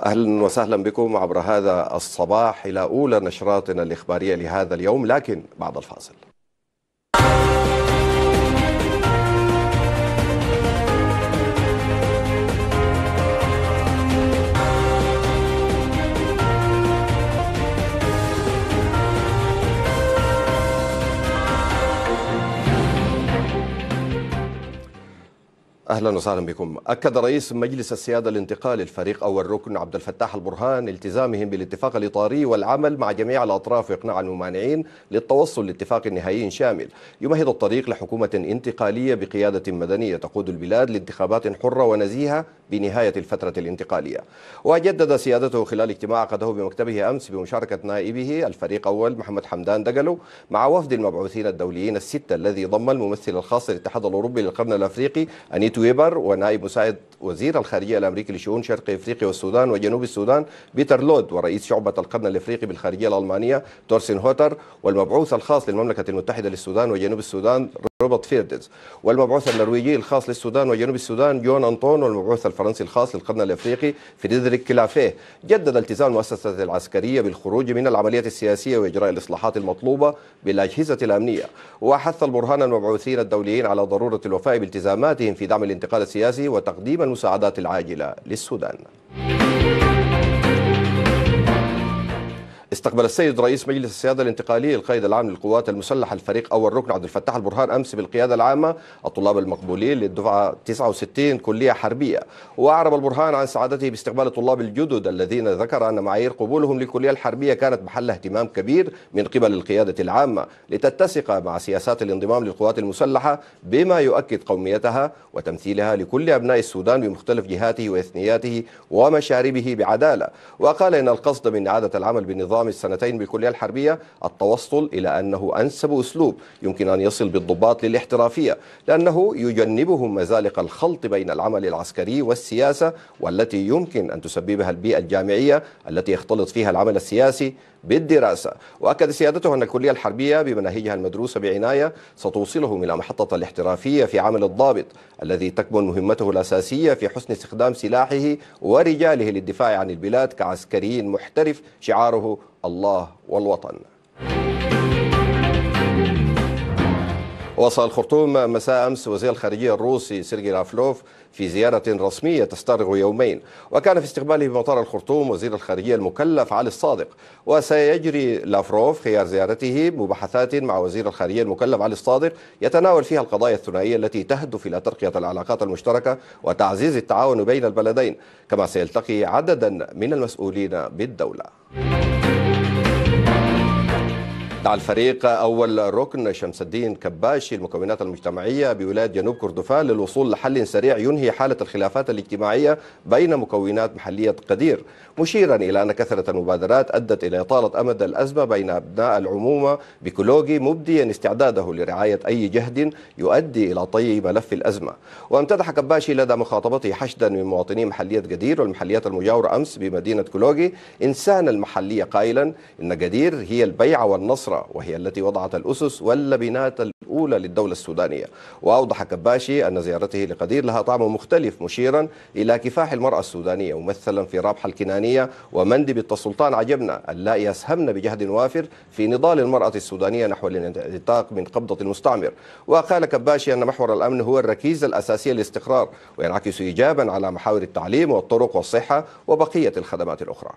أهلا وسهلا بكم عبر هذا الصباح إلى أولى نشراتنا الإخبارية لهذا اليوم لكن بعد الفاصل اهلا وسهلا بكم. اكد رئيس مجلس السياده الانتقالي الفريق اول ركن عبد الفتاح البرهان التزامهم بالاتفاق الاطاري والعمل مع جميع الاطراف اقناع الممانعين للتوصل لاتفاق نهائي شامل يمهد الطريق لحكومه انتقاليه بقياده مدنيه تقود البلاد لانتخابات حره ونزيهه بنهايه الفتره الانتقاليه. وجدد سيادته خلال اجتماع عقده بمكتبه امس بمشاركه نائبه الفريق اول محمد حمدان دقلو مع وفد المبعوثين الدوليين السته الذي ضم الممثل الخاص للاتحاد الاوروبي للقرن الافريقي أن كيت ويبر ونائب مساعد وزير الخارجية الأمريكي لشؤون شرق إفريقيا والسودان وجنوب السودان بيتر لود ورئيس شعبة القرن الإفريقي بالخارجية الألمانية تورسين هوتر والمبعوث الخاص للمملكة المتحدة للسودان وجنوب السودان روبرت فيردز والمبعوث النرويجي الخاص للسودان وجنوب السودان جون أنطون والمبعوث الفرنسي الخاص للقرن الأفريقي فريدريك كلافيه جدد التزام المؤسسة العسكرية بالخروج من العملية السياسية وإجراء الإصلاحات المطلوبة بالأجهزة الأمنية وحث البرهان المبعوثين الدوليين على ضرورة الوفاء بالتزاماتهم في دعم الانتقال السياسي وتقديم المساعدات العاجلة للسودان استقبل السيد رئيس مجلس السيادة الانتقالي القائد العام للقوات المسلحة الفريق أول ركن عبد الفتاح البرهان أمس بالقيادة العامة الطلاب المقبولين للدفعة 69 كلية حربية وأعرب البرهان عن سعادته باستقبال الطلاب الجدد الذين ذكر أن معايير قبولهم للكلية الحربية كانت محل اهتمام كبير من قبل القيادة العامة لتتسق مع سياسات الانضمام للقوات المسلحة بما يؤكد قوميتها وتمثيلها لكل أبناء السودان بمختلف جهاته وإثنياته ومشاربه بعدالة وقال إن القصد من إعادة العمل بنظام السنتين بالكلية الحربية التوصل إلى أنه أنسب أسلوب يمكن أن يصل بالضباط للاحترافية لأنه يجنبهم مزالق الخلط بين العمل العسكري والسياسة والتي يمكن أن تسببها البيئة الجامعية التي يختلط فيها العمل السياسي بالدراسة وأكد سيادته أن الكلية الحربية بمناهجها المدروسة بعناية ستوصلهم إلى محطة الاحترافية في عمل الضابط الذي تكمن مهمته الأساسية في حسن استخدام سلاحه ورجاله للدفاع عن البلاد كعسكري محترف شعاره الله والوطن وصل الخرطوم مساء أمس وزير الخارجية الروسي سيرجي لافلوف في زيارة رسمية تستغرق يومين وكان في استقباله بمطار الخرطوم وزير الخارجية المكلف علي الصادق وسيجري لافروف خيار زيارته مباحثات مع وزير الخارجية المكلف علي الصادق يتناول فيها القضايا الثنائية التي تهدف إلى ترقية العلاقات المشتركة وتعزيز التعاون بين البلدين كما سيلتقي عددا من المسؤولين بالدولة مع الفريق أول ركن شمس الدين كباشي المكونات المجتمعية بولاية جنوب كردفان للوصول لحل سريع ينهي حالة الخلافات الاجتماعية بين مكونات محلية قدير مشيرا إلى أن كثرة المبادرات أدت إلى إطالة أمد الأزمة بين أبناء العمومة بكولوجي مبديا استعداده لرعاية أي جهد يؤدي إلى طي ملف الأزمة وامتدح كباشي لدى مخاطبته حشدا من مواطني محلية قدير والمحليات المجاورة أمس بمدينة كولوجي إنسان المحلية قائلا إن قدير هي البيعة والنصر وهي التي وضعت الأسس واللبنات الأولى للدولة السودانية وأوضح كباشي أن زيارته لقدير لها طعم مختلف مشيرا إلى كفاح المرأة السودانية ممثلا في رابحة الكنانية ومندب السلطان عجبنا ألا يسهمن بجهد وافر في نضال المرأة السودانية نحو الانعتاق من قبضة المستعمر وقال كباشي أن محور الأمن هو الركيزة الأساسية للاستقرار وينعكس إيجابا على محاور التعليم والطرق والصحة وبقية الخدمات الأخرى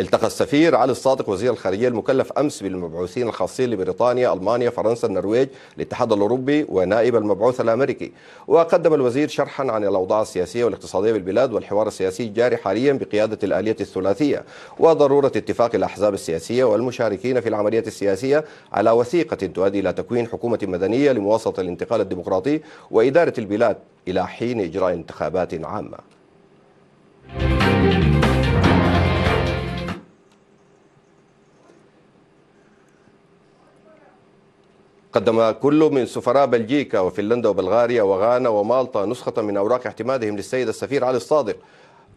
التقى السفير علي الصادق وزير الخارجيه المكلف امس بالمبعوثين الخاصين لبريطانيا، المانيا، فرنسا، النرويج، الاتحاد الاوروبي ونائب المبعوث الامريكي، وقدم الوزير شرحا عن الاوضاع السياسيه والاقتصاديه بالبلاد والحوار السياسي الجاري حاليا بقياده الاليه الثلاثيه، وضروره اتفاق الاحزاب السياسيه والمشاركين في العمليه السياسيه على وثيقه تؤدي الى تكوين حكومه مدنيه لمواصله الانتقال الديمقراطي واداره البلاد الى حين اجراء انتخابات عامه. قدم كل من سفراء بلجيكا وفنلندا وبلغاريا وغانا ومالطا نسخة من أوراق اعتمادهم للسيد السفير علي الصادق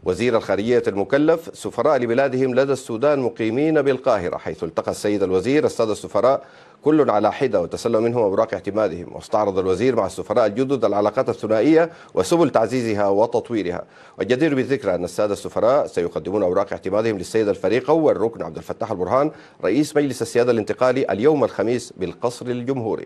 وزير الخارجية المكلف سفراء لبلادهم لدى السودان مقيمين بالقاهرة حيث التقى السيد الوزير السادة السفراء كل على حدة وتسلم منهم أوراق اعتمادهم واستعرض الوزير مع السفراء الجدد العلاقات الثنائية وسبل تعزيزها وتطويرها والجدير بالذكر أن السادة السفراء سيقدمون أوراق اعتمادهم للسيد الفريقة والركن عبد الفتاح البرهان رئيس مجلس السيادة الانتقالي اليوم الخميس بالقصر الجمهوري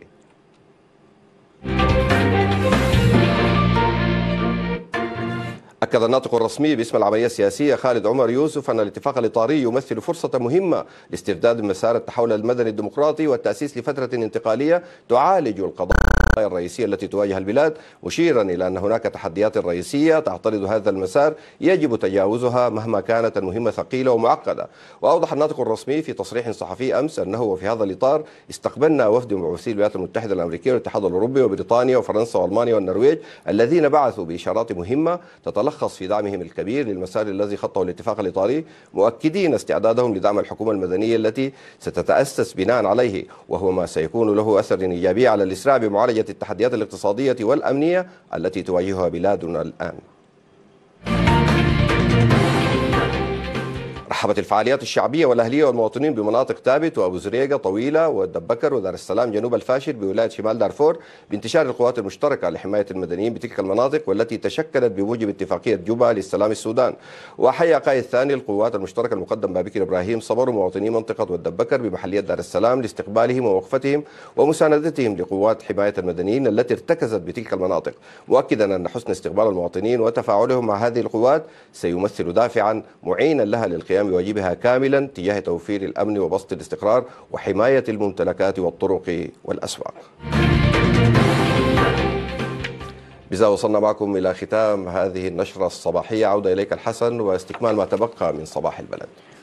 أكد الناطق الرسمي باسم العملية السياسية خالد عمر يوسف أن الاتفاق الإطاري يمثل فرصة مهمة لاسترداد مسار التحول المدني الديمقراطي والتأسيس لفترة انتقالية تعالج القضايا القضايا الرئيسية التي تواجه البلاد مشيرا إلى أن هناك تحديات رئيسية تعترض هذا المسار يجب تجاوزها مهما كانت المهمة ثقيلة ومعقدة وأوضح الناطق الرسمي في تصريح صحفي أمس أنه وفي هذا الإطار استقبلنا وفد مبعوثي الولايات المتحدة الأمريكية والاتحاد الأوروبي وبريطانيا وفرنسا وألمانيا والنرويج الذين بعثوا بإشارات مهمة تتلخص في دعمهم الكبير للمسار الذي خطه الاتفاق الإيطالي مؤكدين استعدادهم لدعم الحكومة المدنية التي ستتأسس بناء عليه وهو ما سيكون له أثر إيجابي على الإسراع بمعالجة التحديات الاقتصادية والأمنية التي تواجهها بلادنا الآن رحبت الفعاليات الشعبية والأهلية والمواطنين بمناطق تابت وأبو زريقة طويلة والدبكر ودار السلام جنوب الفاشر بولاية شمال دارفور بانتشار القوات المشتركة لحماية المدنيين بتلك المناطق والتي تشكلت بموجب اتفاقية جوبا للسلام السودان وحي قائد ثاني القوات المشتركة المقدم بابكر إبراهيم صبر مواطني منطقة والدبكر بمحلية دار السلام لاستقبالهم ووقفتهم ومساندتهم لقوات حماية المدنيين التي ارتكزت بتلك المناطق مؤكدا أن حسن استقبال المواطنين وتفاعلهم مع هذه القوات سيمثل دافعا معينا لها للقيام بواجبها كاملا تجاه توفير الأمن وبسط الاستقرار وحماية الممتلكات والطرق والأسواق بذا وصلنا معكم إلى ختام هذه النشرة الصباحية عودة إليك الحسن واستكمال ما تبقى من صباح البلد